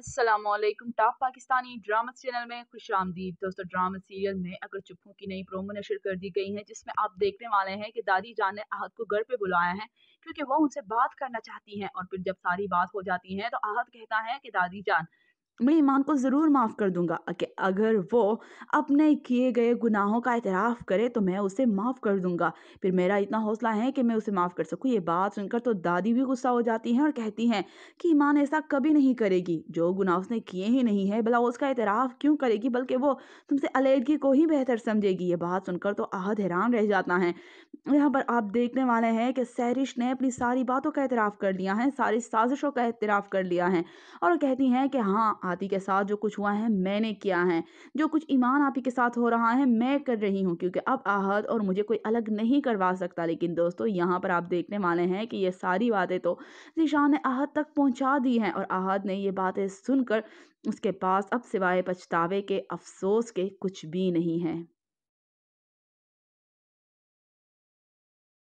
Aslam top Pakistani drama channel में खुश आमदीद दोस्तों ड्रामा सीरियल में अगर चुप्पू की नई प्रोमो नशर कर दी गई है जिसमें आप देखने वाले हैं कि दादी जान ने आहद को घर पे बुलाया है क्योंकि वो उनसे बात करना चाहती हैं और फिर जब सारी बात हो जाती है तो आहद कहता है कि दादी जान मैं ईमान को ज़रूर माफ़ कर दूंगा कि अगर वो अपने किए गए गुनाहों का एतराफ़ करे तो मैं उसे माफ़ कर दूंगा फिर मेरा इतना हौसला है कि मैं उसे माफ़ कर सकूँ ये बात सुनकर तो दादी भी गुस्सा हो जाती हैं और कहती हैं कि ईमान ऐसा कभी नहीं करेगी जो गुनाह उसने किए ही नहीं है भला उसका एतराफ़ क्यों करेगी बल्कि वो तुमसे अलीहदगी को ही बेहतर समझेगी ये बात सुनकर तो आहद हैरान रह जाता है यहाँ पर आप देखने वाले हैं कि सहरिश ने अपनी सारी बातों का एतराफ़ कर लिया है सारी साजिशों का एतराफ़ कर लिया है और कहती हैं कि हाँ हाथी के साथ जो कुछ हुआ है मैंने किया है जो कुछ ईमान आप ही के साथ हो रहा है मैं कर रही हूँ क्योंकि अब आहद और मुझे कोई अलग नहीं करवा सकता लेकिन दोस्तों यहाँ पर आप देखने वाले हैं कि ये सारी बातें तो जीशान ने आहद तक पहुँचा दी हैं और आहद ने ये बातें सुनकर उसके पास अब सिवाय पछतावे के अफसोस के कुछ भी नहीं है